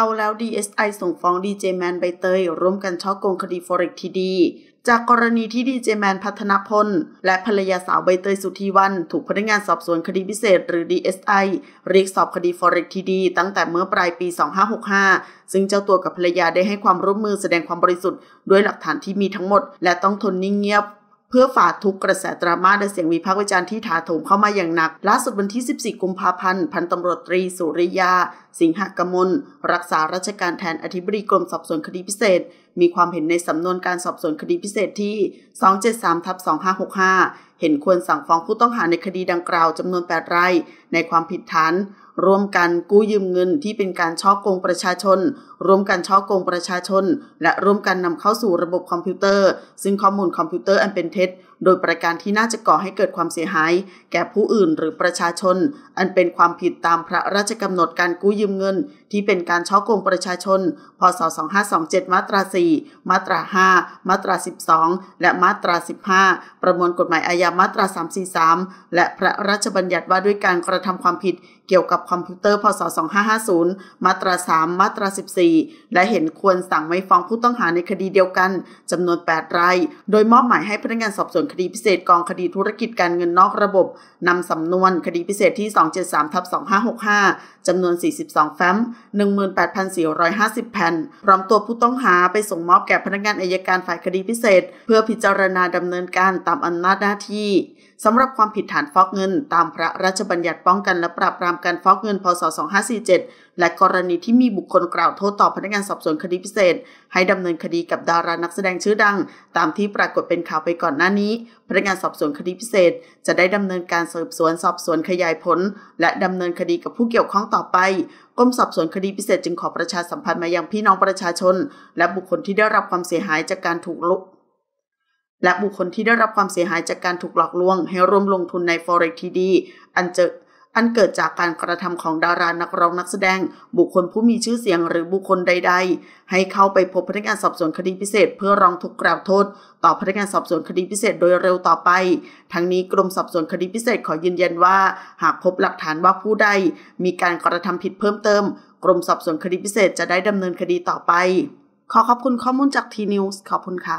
เอาแล้ว DSI ส่งฟ้องดีเจแมนใบเตย ร่วมกันช่อโกงคดีฟอเรกทีดี จากกรณีที่ดีเจแมนพัฒนพล และภรรยาสาวใบเตยสุธีวัน ถูกพนักงานสอบสวนคดีพิเศษ หรือ DSI เรียกสอบคดีฟอเรกทีดี ตั้งแต่เมื่อปลายปี 2565 ซึ่งเจ้าตัวกับภรรยาได้ให้ความร่วมมือแสดงความบริสุทธิ์ด้วยหลักฐานที่มีทั้งหมด และต้องทนนิ่งเงียบเพื่อฝ่าทุกกระแสดราม่าและเสียงวิพากษ์วิจารณ์ที่ถาโถมเข้ามาอย่างหนักล่าสุดวันที่ 14 กุมภาพันธ์ พันตำรวจตรีสุริยา สิงหกมล รักษาราชการแทนอธิบดีกรม สอบสวนคดีพิเศษมีความเห็นในสำนวนการสอบสวนคดีพิเศษที่ 273ทับ2565 เห็นควรสั่งฟ้องผู้ต้องหาในคดีดังกล่าวจำนวน8รายในความผิดฐานร่วมกันกู้ยืมเงินที่เป็นการช่อโกงประชาชนร่วมกันช่อโกงประชาชน และร่วมกันนำเข้าสู่ระบบคอมพิวเตอร์ ซึ่งข้อมูลคอมพิวเตอร์อันเป็นเท็จ โดยประการที่น่าจะก่อให้เกิดความเสียหายแก่ผู้อื่นหรือประชาชน อันเป็นความผิดตามพระราชกำหนดการกู้ยืมเงินที่เป็นการช่อโกงประชาชนพศ2527มาตรา4 4มาตรา 5มาตรา 12 และมาตรา 15 ประมวลกฎหมายอาญา มาตรา 343 และพระราชบัญญัติว่าด้วยการกระทำความผิดเกี่ยวกับคอมพิวเตอร์ พศ2550มาตรา 3มาตรา 14 และเห็นควรสั่งไม่ฟ้องผู้ต้องหาในคดีเดียวกันจำนวน8ราย โดยมอบหมายให้พนักงานสอบสวนคดีพิเศษกองคดีธุรกิจการเงินนอกระบบนำสำนวนคดีพิเศษที่273ทับ2565จำนวน 42 แฟ้ม 18,450แผ่นพร้อมตัวผู้ต้องหาไปส่งมอบแก่พนักงานอายการฝ่ายคดีพิเศษ เพื่อพิจารณาดำเนินการตามอำนาจหน้าที่สำหรับความผิดฐานฟอกเงิน ตามพระราชบัญญัติป้องกันและปราบปรามการฟอกเงินพศ 2547 และกรณีที่มีบุคคลกล่าวโทษต่อ พนักงานสอบสวนคดีพิเศษ ให้ดำเนินคดีกับดารานักแสดงชื่อดัง ตามที่ปรากฏเป็นข่าวไปก่อนหน้านี้ พนักงานสอบสวนคดีพิเศษ จะได้ดำเนินการสืบสวนสอบสวนขยายผล และดำเนินคดีกับผู้เกี่ยวข้องต่อไปกรมสอบสวนคดีพิเศษจึงขอประชาสัมพันธ์มายังพี่น้องประชาชน และบุคคลที่ได้รับความเสียหายจากการถูกลุกและบุคคลที่ได้รับความเสียหายจากการถูกหลอกลวงให้ร่วมลงทุนใน forex ที่ดีอันเจออันเกิดจากการกระทำของดารานักร้องนักแสดง บุคคลผู้มีชื่อเสียงหรือบุคคลใด ๆ ให้เข้าไปพบพนักงานสอบสวนคดีพิเศษ เพื่อร้องทุกข์กล่าวโทษ ต่อพนักงานสอบสวนคดีพิเศษโดยเร็วต่อไป ทั้งนี้กรมสอบสวนคดีพิเศษขอยืนยันว่าหากพบหลักฐานว่าผู้ใด มีการกระทำผิดเพิ่มเติม กรมสอบสวนคดีพิเศษจะได้ดำเนินคดีต่อไปขอขอบคุณข้อมูลจากทีนิวส์ขอบคุณค่ะ